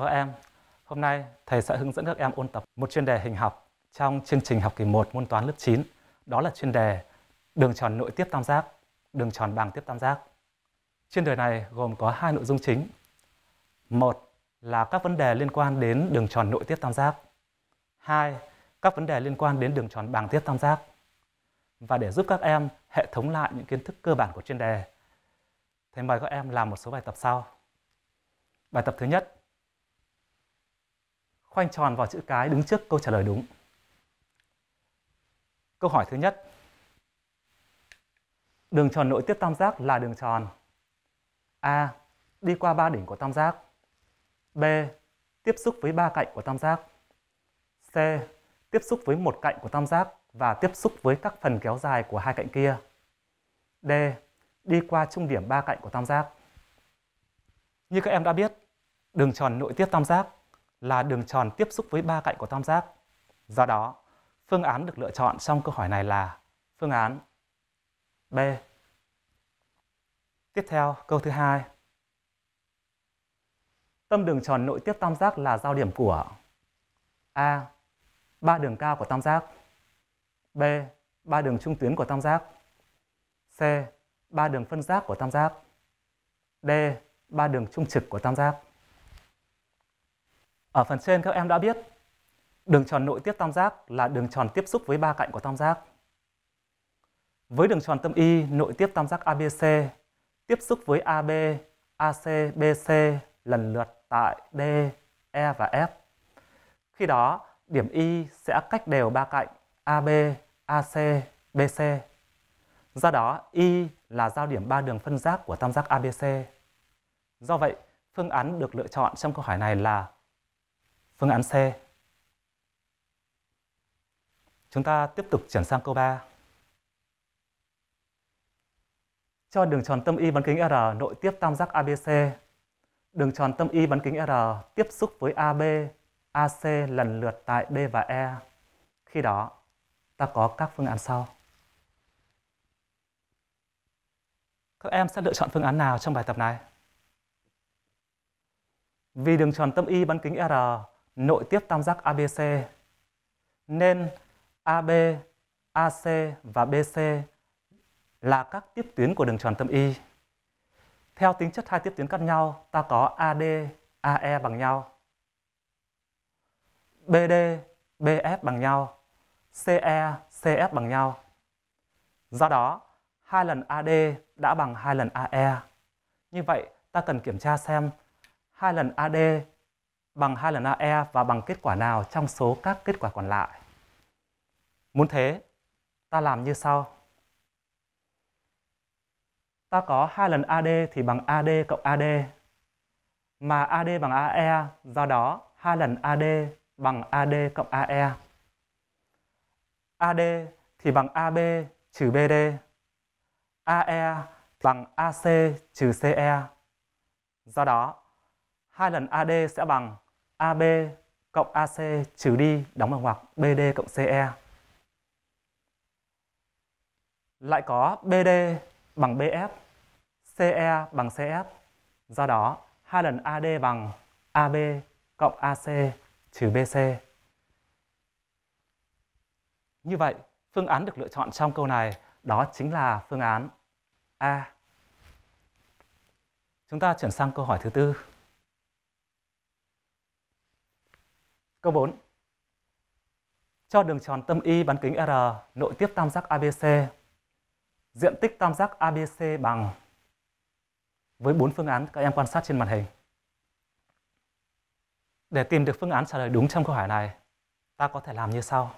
các em. Hôm nay thầy sẽ hướng dẫn các em ôn tập một chuyên đề hình học trong chương trình học kỳ 1 môn toán lớp 9. Đó là chuyên đề đường tròn nội tiếp tam giác, đường tròn bằng tiếp tam giác. Chuyên đề này gồm có hai nội dung chính. Một là các vấn đề liên quan đến đường tròn nội tiếp tam giác. Hai, các vấn đề liên quan đến đường tròn bằng tiếp tam giác. Và để giúp các em hệ thống lại những kiến thức cơ bản của chuyên đề, thầy mời các em làm một số bài tập sau. Bài tập thứ nhất khoanh tròn vào chữ cái đứng trước câu trả lời đúng. Câu hỏi thứ nhất. Đường tròn nội tiếp tam giác là đường tròn A. Đi qua ba đỉnh của tam giác B. Tiếp xúc với ba cạnh của tam giác C. Tiếp xúc với một cạnh của tam giác và tiếp xúc với các phần kéo dài của hai cạnh kia. D. Đi qua trung điểm ba cạnh của tam giác. Như các em đã biết, đường tròn nội tiếp tam giác là đường tròn tiếp xúc với ba cạnh của tam giác. Do đó, phương án được lựa chọn trong câu hỏi này là phương án B. Tiếp theo, câu thứ hai. Tâm đường tròn nội tiếp tam giác là giao điểm của A. Ba đường cao của tam giác B. Ba đường trung tuyến của tam giác C. Ba đường phân giác của tam giác D. Ba đường trung trực của tam giác ở phần trên các em đã biết, đường tròn nội tiếp tam giác là đường tròn tiếp xúc với ba cạnh của tam giác. Với đường tròn tâm y, nội tiếp tam giác ABC tiếp xúc với AB, AC, BC lần lượt tại D, E và F. Khi đó, điểm Y sẽ cách đều ba cạnh AB, AC, BC. Do đó, Y là giao điểm ba đường phân giác của tam giác ABC. Do vậy, phương án được lựa chọn trong câu hỏi này là Phương án C. Chúng ta tiếp tục chuyển sang câu 3. Cho đường tròn tâm y bán kính R nội tiếp tam giác ABC. Đường tròn tâm y bán kính R tiếp xúc với AB, AC lần lượt tại D và E. Khi đó, ta có các phương án sau. Các em sẽ lựa chọn phương án nào trong bài tập này? Vì đường tròn tâm y bán kính R nội tiếp tam giác ABC. Nên AB, AC và BC là các tiếp tuyến của đường tròn tâm Y. Theo tính chất hai tiếp tuyến cắt nhau, ta có AD, AE bằng nhau. BD, BF bằng nhau. CE, CF bằng nhau. Do đó, hai lần AD đã bằng hai lần AE. Như vậy, ta cần kiểm tra xem hai lần AD bằng hai lần AE và bằng kết quả nào trong số các kết quả còn lại. Muốn thế, ta làm như sau. Ta có hai lần AD thì bằng AD cộng AD, mà AD bằng AE, do đó hai lần AD bằng AD cộng AE. AD thì bằng AB trừ BD, AE bằng AC trừ CE. Do đó, 2 lần AD sẽ bằng AB cộng AC trừ đi đóng bằng hoặc BD cộng CE. Lại có BD bằng BF, CE bằng CF. Do đó, 2 lần AD bằng AB cộng AC trừ BC. Như vậy, phương án được lựa chọn trong câu này đó chính là phương án A. Chúng ta chuyển sang câu hỏi thứ tư. Câu 4. Cho đường tròn tâm y bán kính R nội tiếp tam giác ABC. Diện tích tam giác ABC bằng với bốn phương án các em quan sát trên màn hình. Để tìm được phương án trả lời đúng trong câu hỏi này, ta có thể làm như sau.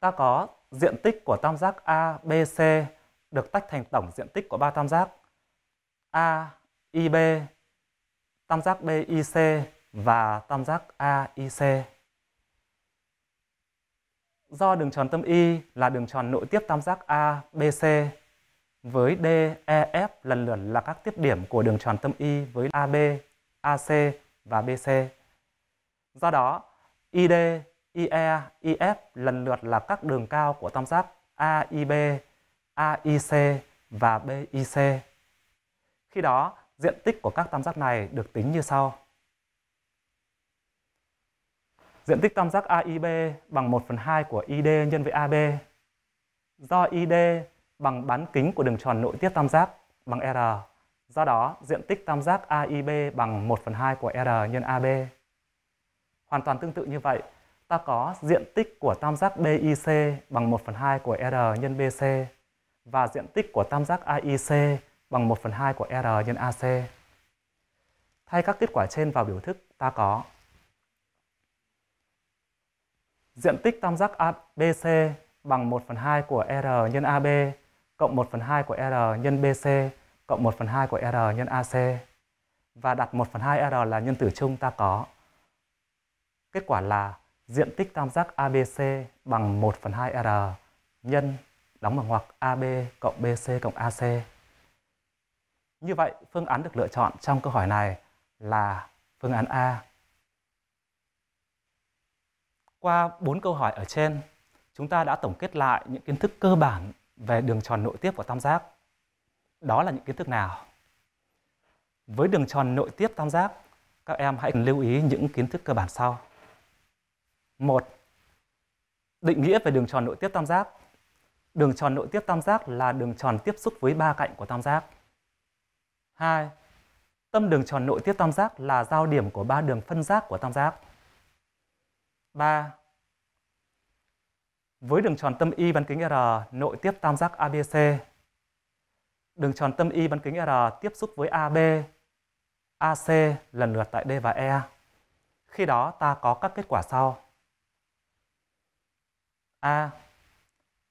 Ta có diện tích của tam giác ABC được tách thành tổng diện tích của ba tam giác AIB, tam giác BIC và tam giác AIC. Do đường tròn tâm Y là đường tròn nội tiếp tam giác ABC với DEF lần lượt là các tiếp điểm của đường tròn tâm Y với AB, AC và BC. Do đó, ID, IE, IF lần lượt là các đường cao của tam giác AIB, AIC và BIC. Khi đó, diện tích của các tam giác này được tính như sau. Diện tích tam giác AIB bằng 1 phần 2 của ID nhân với AB. Do ID bằng bán kính của đường tròn nội tiết tam giác bằng R. Do đó, diện tích tam giác AIB bằng 1 phần 2 của R nhân AB. Hoàn toàn tương tự như vậy, ta có diện tích của tam giác BIC bằng 1 phần 2 của R nhân BC và diện tích của tam giác AIC bằng 1 phần 2 của R nhân AC. Thay các kết quả trên vào biểu thức ta có Diện tích tam giác ABC bằng 1 phần 2 của R nhân AB cộng 1 phần 2 của R nhân BC cộng 1 phần 2 của R nhân AC và đặt 1 phần 2 R là nhân tử chung ta có. Kết quả là diện tích tam giác ABC bằng 1 phần 2 R nhân đóng bằng ngoặc AB cộng BC cộng AC. Như vậy, phương án được lựa chọn trong câu hỏi này là phương án A qua bốn câu hỏi ở trên, chúng ta đã tổng kết lại những kiến thức cơ bản về đường tròn nội tiếp của tam giác. Đó là những kiến thức nào? Với đường tròn nội tiếp tam giác, các em hãy lưu ý những kiến thức cơ bản sau. một Định nghĩa về đường tròn nội tiếp tam giác. Đường tròn nội tiếp tam giác là đường tròn tiếp xúc với ba cạnh của tam giác. hai Tâm đường tròn nội tiếp tam giác là giao điểm của ba đường phân giác của tam giác. 3. Với đường tròn tâm Y bán kính R nội tiếp tam giác ABC, đường tròn tâm Y bán kính R tiếp xúc với AB, AC lần lượt tại D và E. Khi đó ta có các kết quả sau. A.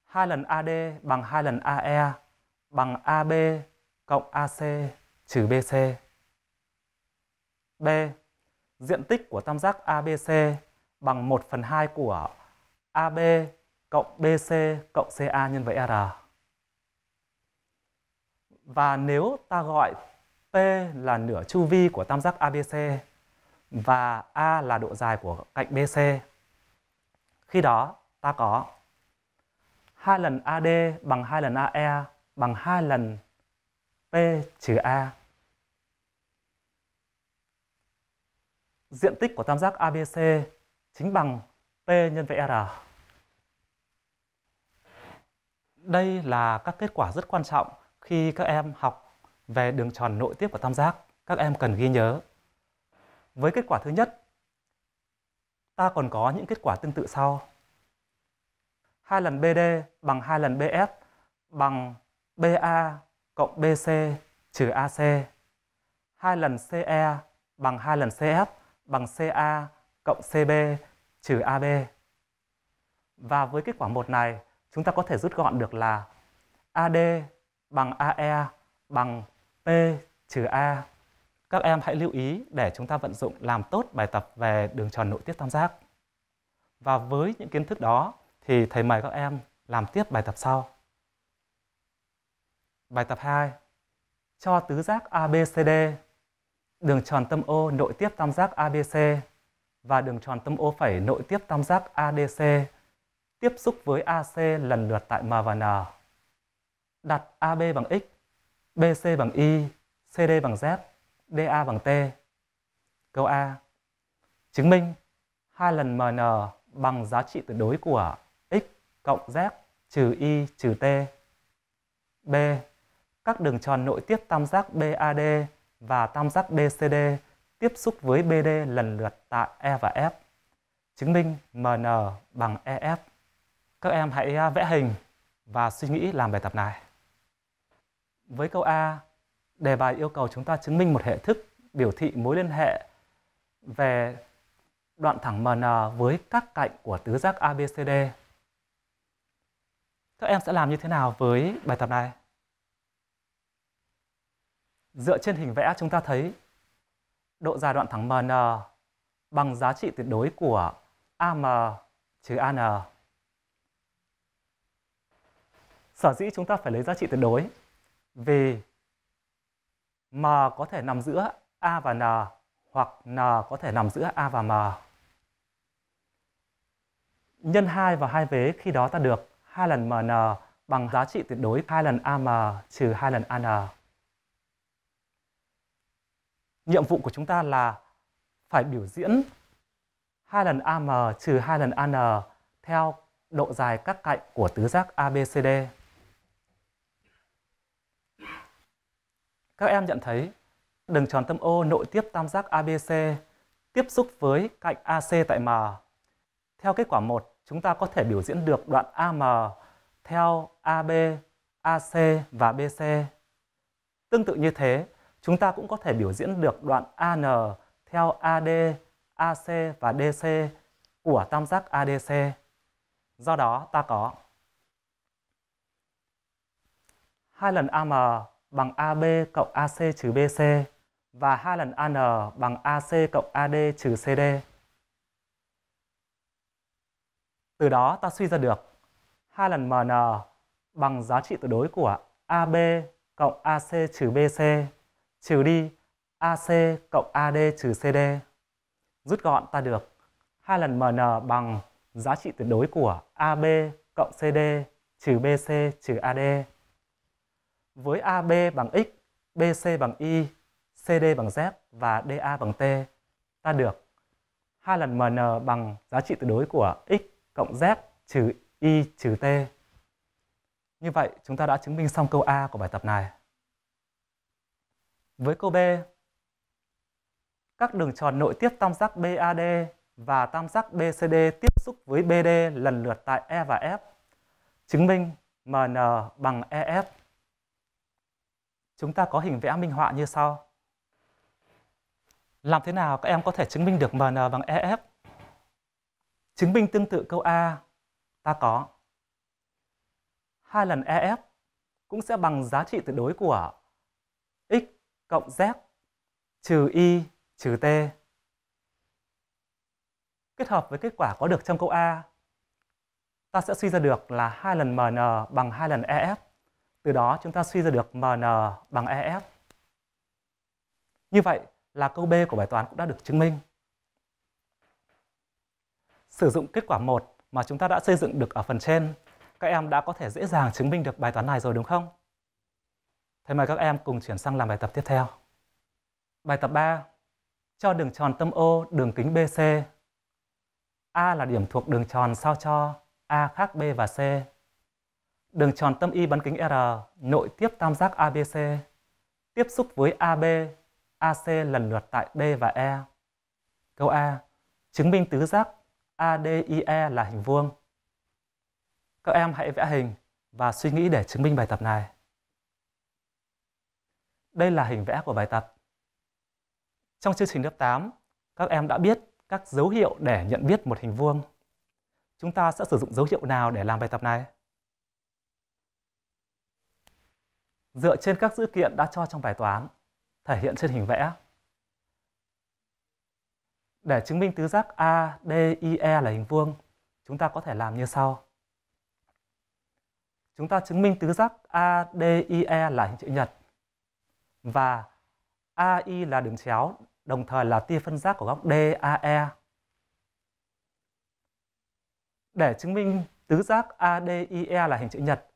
2 lần AD bằng 2 lần AE bằng AB cộng AC trừ BC. B. Diện tích của tam giác ABC bằng 1 phần 2 của AB cộng BC cộng CA nhân với R. Và nếu ta gọi P là nửa chu vi của tam giác ABC và A là độ dài của cạnh BC, khi đó ta có 2 lần AD bằng 2 lần AE bằng 2 lần P trừ A. Diện tích của tam giác ABC chính bằng P nhân với R. Đây là các kết quả rất quan trọng khi các em học về đường tròn nội tiếp của tam giác. Các em cần ghi nhớ. Với kết quả thứ nhất, ta còn có những kết quả tương tự sau. 2 lần BD bằng 2 lần BF bằng BA cộng BC trừ AC. 2 lần CE bằng 2 lần CF bằng CA cộng CB trừ AB. Và với kết quả một này, chúng ta có thể rút gọn được là AD bằng AE bằng P trừ A. Các em hãy lưu ý để chúng ta vận dụng làm tốt bài tập về đường tròn nội tiết tam giác. Và với những kiến thức đó thì thầy mời các em làm tiếp bài tập sau. Bài tập 2. Cho tứ giác ABCD đường tròn tâm O nội tiếp tam giác ABC và đường tròn tâm O phẩy nội tiếp tam giác ADC tiếp xúc với AC lần lượt tại M và N. Đặt AB bằng X, BC bằng Y, CD bằng Z, DA bằng T. Câu A. Chứng minh hai lần MN bằng giá trị tuyệt đối của x cộng z trừ y trừ t. B. Các đường tròn nội tiếp tam giác BAD và tam giác BCD tiếp xúc với BD lần lượt tại E và F. Chứng minh MN bằng EF. Các em hãy à, vẽ hình và suy nghĩ làm bài tập này. Với câu A, đề bài yêu cầu chúng ta chứng minh một hệ thức biểu thị mối liên hệ về đoạn thẳng MN với các cạnh của tứ giác ABCD. Các em sẽ làm như thế nào với bài tập này? Dựa trên hình vẽ chúng ta thấy độ dài đoạn thẳng MN bằng giá trị tuyệt đối của AM trừ AN. Sở dĩ chúng ta phải lấy giá trị tuyệt đối vì M có thể nằm giữa A và N hoặc N có thể nằm giữa A và M. Nhân 2 vào hai vế khi đó ta được hai lần MN bằng giá trị tuyệt đối hai lần AM trừ hai lần AN nhiệm vụ của chúng ta là phải biểu diễn hai lần AM trừ hai lần AN theo độ dài các cạnh của tứ giác ABCD. Các em nhận thấy đường tròn tâm O nội tiếp tam giác ABC tiếp xúc với cạnh AC tại M. Theo kết quả 1, chúng ta có thể biểu diễn được đoạn AM theo AB, AC và BC. Tương tự như thế, Chúng ta cũng có thể biểu diễn được đoạn AN theo AD, AC và DC của tam giác ADC. Do đó ta có 2 lần AM bằng AB cộng AC trừ BC và 2 lần AN bằng AC cộng AD trừ CD. Từ đó ta suy ra được 2 lần MN bằng giá trị tuyệt đối của AB cộng AC trừ BC trừ đi AC cộng AD trừ CD. Rút gọn ta được 2 lần MN bằng giá trị tuyệt đối của AB cộng CD trừ BC trừ AD. Với AB bằng X, BC bằng Y, CD bằng Z và DA bằng T, ta được 2 lần MN bằng giá trị tuyệt đối của X cộng Z trừ Y trừ T. Như vậy, chúng ta đã chứng minh xong câu A của bài tập này. Với câu B, các đường tròn nội tiếp tam giác BAD và tam giác BCD tiếp xúc với BD lần lượt tại E và F. Chứng minh MN bằng EF. Chúng ta có hình vẽ minh họa như sau. Làm thế nào các em có thể chứng minh được MN bằng EF? Chứng minh tương tự câu A, ta có. hai lần EF cũng sẽ bằng giá trị tuyệt đối của cộng Z trừ Y trừ T. Kết hợp với kết quả có được trong câu A, ta sẽ suy ra được là hai lần MN bằng hai lần EF. Từ đó chúng ta suy ra được MN bằng EF. Như vậy là câu B của bài toán cũng đã được chứng minh. Sử dụng kết quả 1 mà chúng ta đã xây dựng được ở phần trên, các em đã có thể dễ dàng chứng minh được bài toán này rồi đúng không? Thế mời các em cùng chuyển sang làm bài tập tiếp theo. Bài tập 3. Cho đường tròn tâm O đường kính BC. A là điểm thuộc đường tròn sao cho A khác B và C. Đường tròn tâm Y bán kính R nội tiếp tam giác ABC tiếp xúc với AB, AC lần lượt tại D và E. Câu A. Chứng minh tứ giác ADIE là hình vuông. Các em hãy vẽ hình và suy nghĩ để chứng minh bài tập này. Đây là hình vẽ của bài tập. Trong chương trình lớp 8, các em đã biết các dấu hiệu để nhận biết một hình vuông. Chúng ta sẽ sử dụng dấu hiệu nào để làm bài tập này? Dựa trên các dữ kiện đã cho trong bài toán, thể hiện trên hình vẽ. Để chứng minh tứ giác A, D, I, E là hình vuông, chúng ta có thể làm như sau. Chúng ta chứng minh tứ giác A, D, I, E là hình chữ nhật và AI là đường chéo, đồng thời là tia phân giác của góc DAE. Để chứng minh tứ giác ADIE là hình chữ nhật,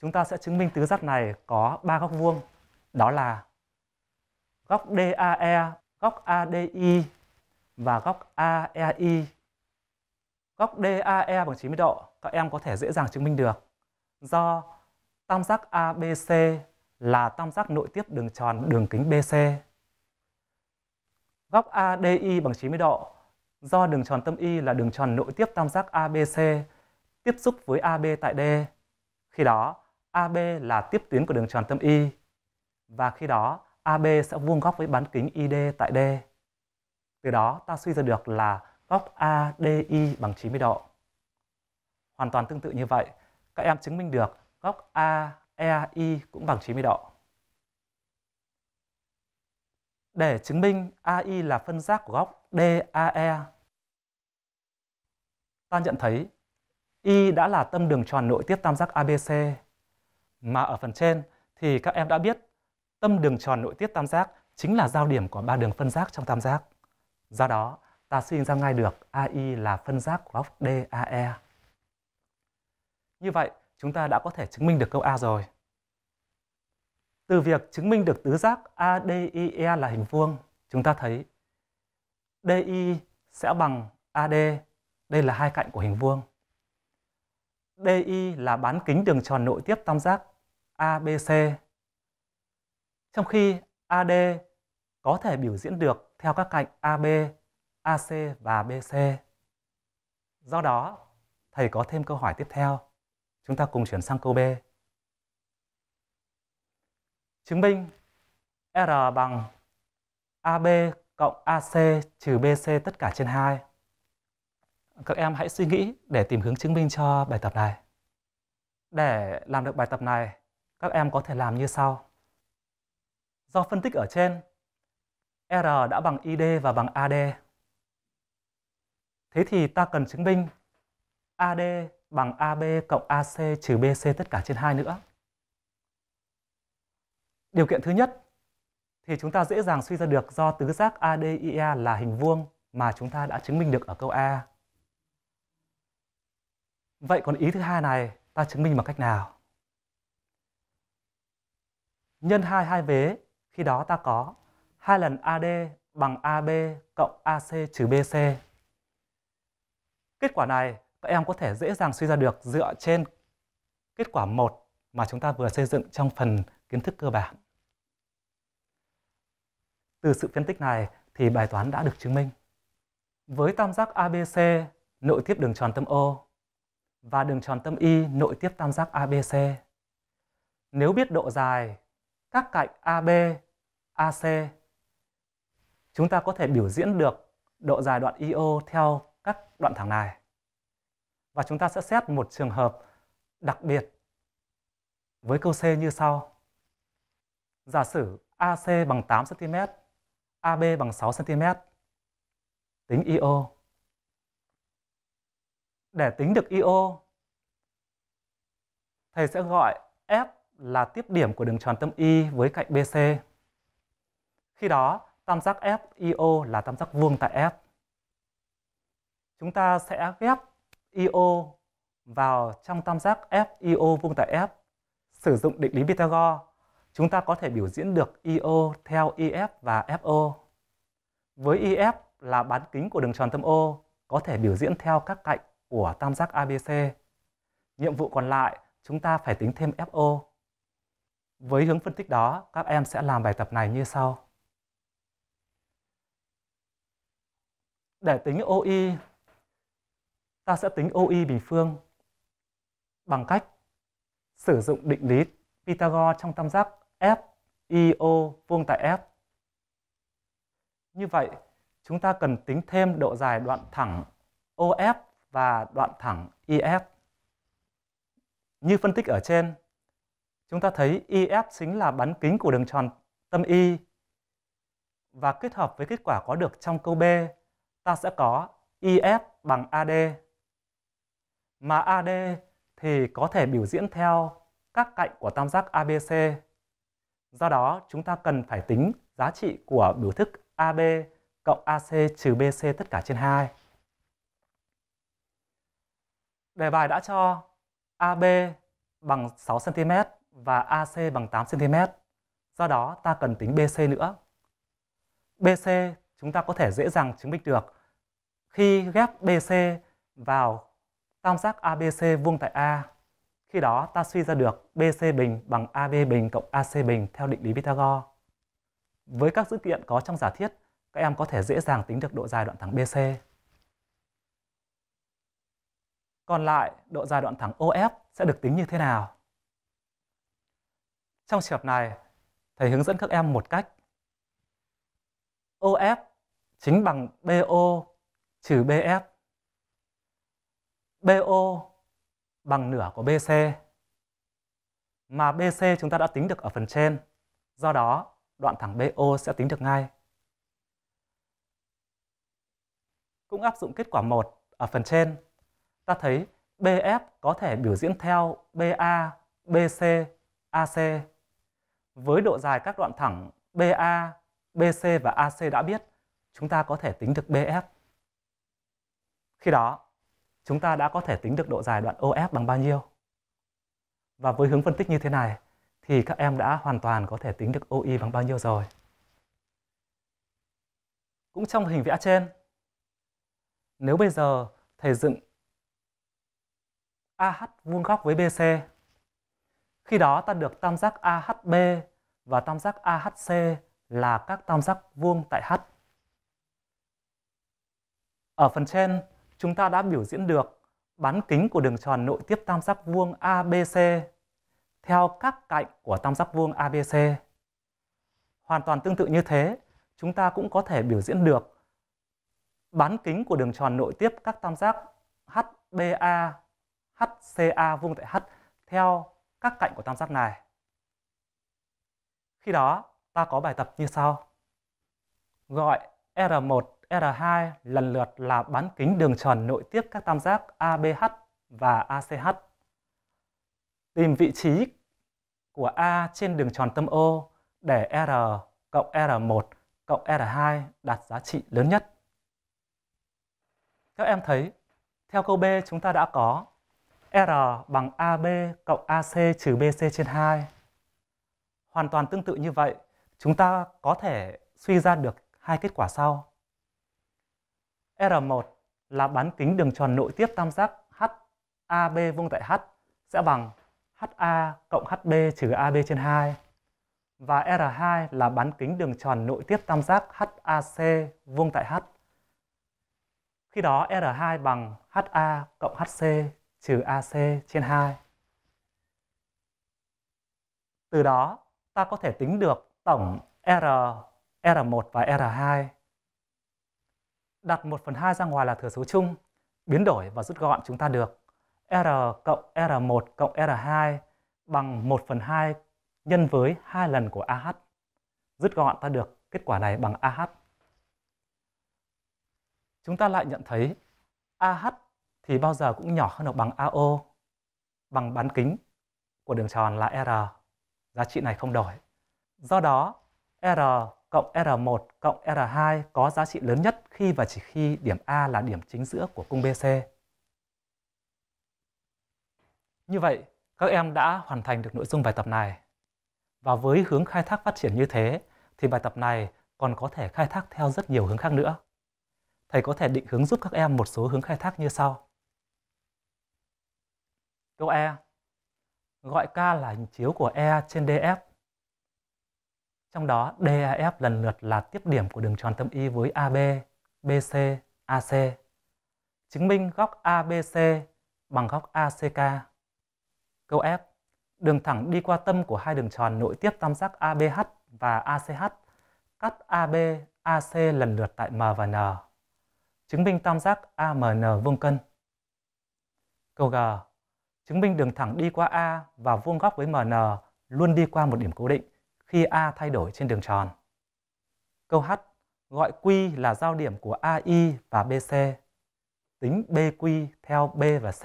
chúng ta sẽ chứng minh tứ giác này có ba góc vuông, đó là góc DAE, góc ADI và góc AEI. Góc DAE bằng 90 độ, các em có thể dễ dàng chứng minh được do tam giác ABC là tam giác nội tiếp đường tròn đường kính BC. Góc ADI bằng 90 độ do đường tròn tâm Y là đường tròn nội tiếp tam giác ABC tiếp xúc với AB tại D. Khi đó, AB là tiếp tuyến của đường tròn tâm Y và khi đó AB sẽ vuông góc với bán kính ID tại D. Từ đó ta suy ra được là góc ADI bằng 90 độ. Hoàn toàn tương tự như vậy, các em chứng minh được góc A EAI cũng bằng 90 độ. Để chứng minh AI là phân giác của góc DAE, ta nhận thấy Y đã là tâm đường tròn nội tiếp tam giác ABC. Mà ở phần trên thì các em đã biết tâm đường tròn nội tiếp tam giác chính là giao điểm của ba đường phân giác trong tam giác. Do đó, ta suy ra ngay được AI là phân giác của góc DAE. Như vậy, chúng ta đã có thể chứng minh được câu A rồi. Từ việc chứng minh được tứ giác ADIE là hình vuông, chúng ta thấy DI sẽ bằng AD, đây là hai cạnh của hình vuông. DI là bán kính đường tròn nội tiếp tam giác ABC. Trong khi AD có thể biểu diễn được theo các cạnh AB, AC và BC. Do đó, thầy có thêm câu hỏi tiếp theo. Chúng ta cùng chuyển sang câu B. Chứng minh R bằng AB cộng AC trừ BC tất cả trên 2. Các em hãy suy nghĩ để tìm hướng chứng minh cho bài tập này. Để làm được bài tập này, các em có thể làm như sau. Do phân tích ở trên, R đã bằng ID và bằng AD. Thế thì ta cần chứng minh AD bằng AB cộng AC trừ BC tất cả trên 2 nữa. Điều kiện thứ nhất thì chúng ta dễ dàng suy ra được do tứ giác ADIA e là hình vuông mà chúng ta đã chứng minh được ở câu A. Vậy còn ý thứ hai này ta chứng minh bằng cách nào? Nhân 2 hai vế, khi đó ta có hai lần AD bằng AB cộng AC trừ BC. Kết quả này các em có thể dễ dàng suy ra được dựa trên kết quả 1 mà chúng ta vừa xây dựng trong phần kiến thức cơ bản. Từ sự phân tích này thì bài toán đã được chứng minh. Với tam giác ABC nội tiếp đường tròn tâm O và đường tròn tâm Y nội tiếp tam giác ABC, nếu biết độ dài các cạnh AB, AC, chúng ta có thể biểu diễn được độ dài đoạn IO theo các đoạn thẳng này và chúng ta sẽ xét một trường hợp đặc biệt với câu C như sau. Giả sử AC bằng 8 cm, AB bằng 6 cm. Tính IO. Để tính được IO, thầy sẽ gọi F là tiếp điểm của đường tròn tâm Y với cạnh BC. Khi đó, tam giác FIO là tam giác vuông tại F. Chúng ta sẽ ghép IO vào trong tam giác FIO vuông tại F. Sử dụng định lý Pythagore, chúng ta có thể biểu diễn được IO theo IF và FO. Với IF là bán kính của đường tròn tâm O, có thể biểu diễn theo các cạnh của tam giác ABC. Nhiệm vụ còn lại, chúng ta phải tính thêm FO. Với hướng phân tích đó, các em sẽ làm bài tập này như sau. Để tính OI ta sẽ tính OI bình phương bằng cách sử dụng định lý Pythagore trong tam giác FIO vuông tại F. Như vậy, chúng ta cần tính thêm độ dài đoạn thẳng OF và đoạn thẳng IF. Như phân tích ở trên, chúng ta thấy IF chính là bán kính của đường tròn tâm Y và kết hợp với kết quả có được trong câu B, ta sẽ có IF bằng AD mà AD thì có thể biểu diễn theo các cạnh của tam giác ABC. Do đó, chúng ta cần phải tính giá trị của biểu thức AB cộng AC trừ BC tất cả trên 2. Đề bài đã cho AB bằng 6cm và AC bằng 8cm. Do đó, ta cần tính BC nữa. BC chúng ta có thể dễ dàng chứng minh được khi ghép BC vào tam giác ABC vuông tại A. Khi đó ta suy ra được BC bình bằng AB bình cộng AC bình theo định lý Pythagore. Với các dữ kiện có trong giả thiết, các em có thể dễ dàng tính được độ dài đoạn thẳng BC. Còn lại, độ dài đoạn thẳng OF sẽ được tính như thế nào? Trong trường hợp này, thầy hướng dẫn các em một cách. OF chính bằng BO trừ BF BO bằng nửa của BC mà BC chúng ta đã tính được ở phần trên. Do đó, đoạn thẳng BO sẽ tính được ngay. Cũng áp dụng kết quả 1 ở phần trên, ta thấy BF có thể biểu diễn theo BA, BC, AC. Với độ dài các đoạn thẳng BA, BC và AC đã biết, chúng ta có thể tính được BF. Khi đó, chúng ta đã có thể tính được độ dài đoạn OF bằng bao nhiêu. Và với hướng phân tích như thế này thì các em đã hoàn toàn có thể tính được OI bằng bao nhiêu rồi. Cũng trong hình vẽ trên, nếu bây giờ thầy dựng AH vuông góc với BC, khi đó ta được tam giác AHB và tam giác AHC là các tam giác vuông tại H. Ở phần trên, chúng ta đã biểu diễn được bán kính của đường tròn nội tiếp tam giác vuông ABC theo các cạnh của tam giác vuông ABC. Hoàn toàn tương tự như thế, chúng ta cũng có thể biểu diễn được bán kính của đường tròn nội tiếp các tam giác HBA, HCA vuông tại H theo các cạnh của tam giác này. Khi đó, ta có bài tập như sau. Gọi R1 R2 lần lượt là bán kính đường tròn nội tiếp các tam giác ABH và ACH. Tìm vị trí của A trên đường tròn tâm O để R cộng R1 cộng R2 đạt giá trị lớn nhất. Các em thấy, theo câu B chúng ta đã có R bằng AB cộng AC trừ BC trên 2. Hoàn toàn tương tự như vậy, chúng ta có thể suy ra được hai kết quả sau. R1 là bán kính đường tròn nội tiếp tam giác HAB vuông tại H sẽ bằng HA cộng HB trừ AB trên 2 và R2 là bán kính đường tròn nội tiếp tam giác HAC vuông tại H. Khi đó R2 bằng HA cộng HC trừ AC trên 2. Từ đó, ta có thể tính được tổng R, R1 và R2 đặt 1 phần 2 ra ngoài là thừa số chung, biến đổi và rút gọn chúng ta được R cộng R1 cộng R2 bằng 1 phần 2 nhân với 2 lần của AH. Rút gọn ta được kết quả này bằng AH. Chúng ta lại nhận thấy AH thì bao giờ cũng nhỏ hơn hoặc bằng AO bằng bán kính của đường tròn là R. Giá trị này không đổi. Do đó, R cộng R1 cộng R2 có giá trị lớn nhất khi và chỉ khi điểm A là điểm chính giữa của cung BC. Như vậy, các em đã hoàn thành được nội dung bài tập này. Và với hướng khai thác phát triển như thế, thì bài tập này còn có thể khai thác theo rất nhiều hướng khác nữa. Thầy có thể định hướng giúp các em một số hướng khai thác như sau. Câu E Gọi K là hình chiếu của E trên DF trong đó DAF lần lượt là tiếp điểm của đường tròn tâm y với AB, BC, AC. Chứng minh góc ABC bằng góc ACK. Câu F. Đường thẳng đi qua tâm của hai đường tròn nội tiếp tam giác ABH và ACH cắt AB, AC lần lượt tại M và N. Chứng minh tam giác AMN vuông cân. Câu G. Chứng minh đường thẳng đi qua A và vuông góc với MN luôn đi qua một điểm cố định khi A thay đổi trên đường tròn. Câu H gọi Q là giao điểm của AI và BC. Tính BQ theo B và C.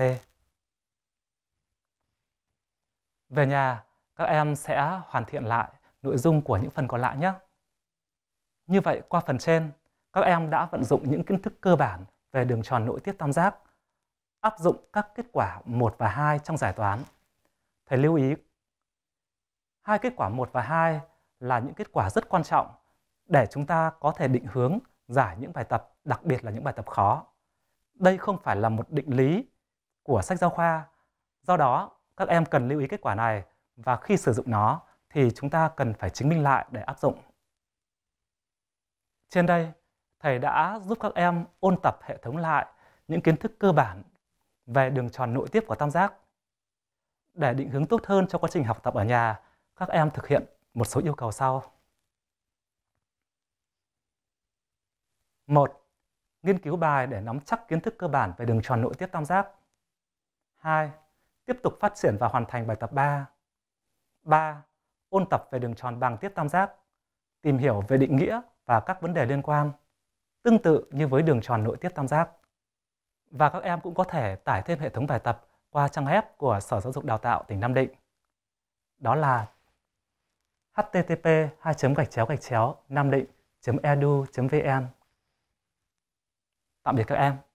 Về nhà, các em sẽ hoàn thiện lại nội dung của những phần còn lại nhé. Như vậy, qua phần trên, các em đã vận dụng những kiến thức cơ bản về đường tròn nội tiết tam giác, áp dụng các kết quả 1 và 2 trong giải toán. Thầy lưu ý Hai kết quả 1 và 2 là những kết quả rất quan trọng để chúng ta có thể định hướng giải những bài tập, đặc biệt là những bài tập khó. Đây không phải là một định lý của sách giáo khoa. Do đó, các em cần lưu ý kết quả này và khi sử dụng nó thì chúng ta cần phải chứng minh lại để áp dụng. Trên đây, thầy đã giúp các em ôn tập hệ thống lại những kiến thức cơ bản về đường tròn nội tiếp của tam giác. Để định hướng tốt hơn cho quá trình học tập ở nhà, các em thực hiện một số yêu cầu sau. một Nghiên cứu bài để nắm chắc kiến thức cơ bản về đường tròn nội tiếp tam giác. 2. Tiếp tục phát triển và hoàn thành bài tập 3. 3. Ôn tập về đường tròn bằng tiếp tam giác, tìm hiểu về định nghĩa và các vấn đề liên quan, tương tự như với đường tròn nội tiếp tam giác. Và các em cũng có thể tải thêm hệ thống bài tập qua trang web của Sở Giáo dục Đào tạo tỉnh Nam Định. Đó là http 2 gạch chéo gạch chéo nam định edu vn tạm biệt các em